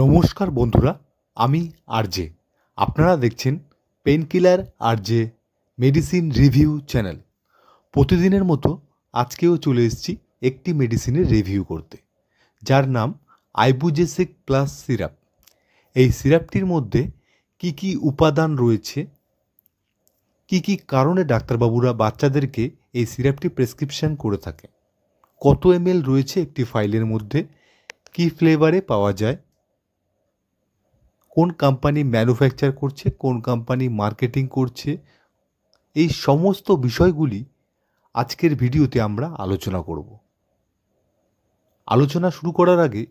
নমস্কার বন্ধুরা আমি আরজে আপনারা দেখছেন painkiller RJ medicine review channel প্রতিদিনের মতো আজকেও চলে এসেছি একটি মেডিসিনের রিভিউ করতে যার নাম আইবুজেসিক প্লাস সিরাপ এই সিরাপটির মধ্যে কি কি উপাদান রয়েছে কি কি কারণে ডাক্তারবাবুরা বাচ্চাদেরকে এই সিরাপটি প্রেসক্রিপশন করে থাকে কত এম রয়েছে একটি ফাইলের মধ্যে কি ফ্লেভারে পাওয়া যায় কোন কোম্পানি ম্যানুফ্যাকচার করছে কোন কোম্পানি মার্কেটিং করছে এই সমস্ত বিষয়গুলি আজকের ভিডিওতে আমরা আলোচনা করব আলোচনা শুরু করার আগে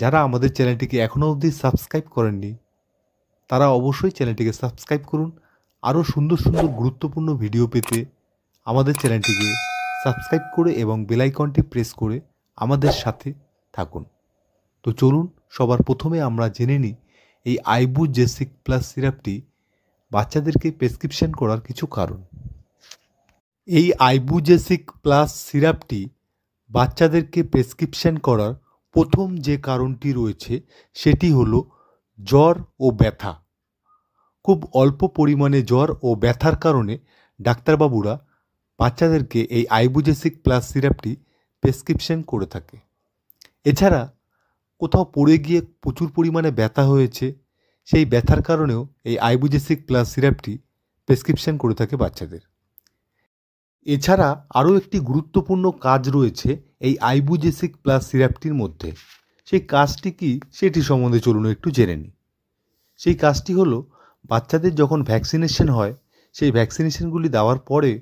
যারা আমাদের চ্যানেলটিকে এখনও অবধি সাবস্ক্রাইব করেননি তারা অবশ্যই চ্যানেলটিকে সাবস্ক্রাইব করুন আরও সুন্দর সুন্দর গুরুত্বপূর্ণ ভিডিও পেতে আমাদের চ্যানেলটিকে সাবস্ক্রাইব করে এবং বেলাইকনটি প্রেস করে আমাদের সাথে থাকুন তো চলুন সবার প্রথমে আমরা জেনে নিই এই আইবু জেসিক প্লাস সিরাপটি বাচ্চাদেরকে প্রেসক্রিপশন করার কিছু কারণ এই আইবুজেসিক প্লাস সিরাপটি বাচ্চাদেরকে প্রেসক্রিপশন করার প্রথম যে কারণটি রয়েছে সেটি হল জ্বর ও ব্যথা খুব অল্প পরিমাণে জ্বর ও ব্যথার কারণে ডাক্তারবাবুরা বাচ্চাদেরকে এই আইবুজেসিক প্লাস সিরাপটি প্রেসক্রিপশন করে থাকে এছাড়া কোথাও পড়ে গিয়ে প্রচুর পরিমাণে ব্যথা হয়েছে সেই ব্যথার কারণেও এই আইবুজেসিক প্লাস সিরাপটি প্রেসক্রিপশন করে থাকে বাচ্চাদের এছাড়া আরও একটি গুরুত্বপূর্ণ কাজ রয়েছে এই আইবুজেসিক প্লাস সিরাপটির মধ্যে সেই কাজটি কি সেটি সম্বন্ধে চলুন একটু জেনে নিই সেই কাজটি হলো বাচ্চাদের যখন ভ্যাকসিনেশন হয় সেই ভ্যাকসিনেশনগুলি দেওয়ার পরে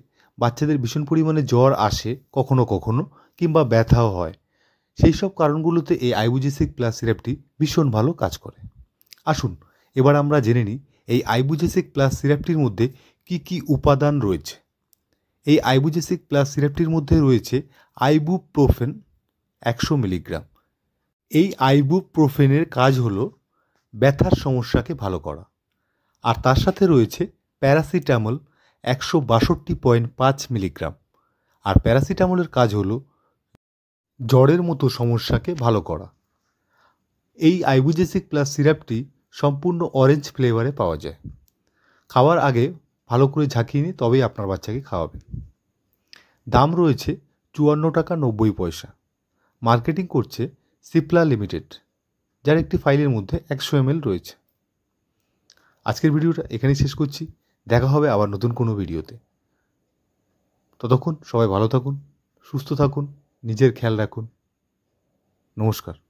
বাচ্চাদের ভীষণ পরিমাণে জ্বর আসে কখনো কখনো কিংবা ব্যথাও হয় সেই সব কারণগুলোতে এই আইবুজেসিক প্লাস সিরাপটি ভীষণ ভালো কাজ করে আসুন এবার আমরা জেনে নিই এই আইবুজেসিক প্লাস সিরাপটির মধ্যে কি কি উপাদান রয়েছে এই আইবুজেসিক প্লাস সিরাপটির মধ্যে রয়েছে আইবুপ্রোফেন একশো মিলিগ্রাম এই প্রোফেনের কাজ হলো ব্যথার সমস্যাকে ভালো করা আর তার সাথে রয়েছে প্যারাসিটামল একশো বাষট্টি পয়েন্ট পাঁচ মিলিগ্রাম আর প্যারাসিটামলের কাজ হলো জ্বরের মতো সমস্যাকে ভালো করা এই আইবুজেসিক প্লাস সিরাপটি সম্পূর্ণ অরেঞ্জ ফ্লেভারে পাওয়া যায় খাওয়ার আগে ভালো করে ঝাঁকিয়ে নিয়ে তবেই আপনার বাচ্চাকে খাওয়াবেন দাম রয়েছে চুয়ান্ন টাকা নব্বই পয়সা মার্কেটিং করছে সিপ্লা লিমিটেড যার একটি ফাইলের মধ্যে একশো এমএল রয়েছে আজকের ভিডিওটা এখানেই শেষ করছি দেখা হবে আবার নতুন কোনো ভিডিওতে ততক্ষণ সবাই ভালো থাকুন সুস্থ থাকুন নিজের খেয়াল রাখুন নমস্কার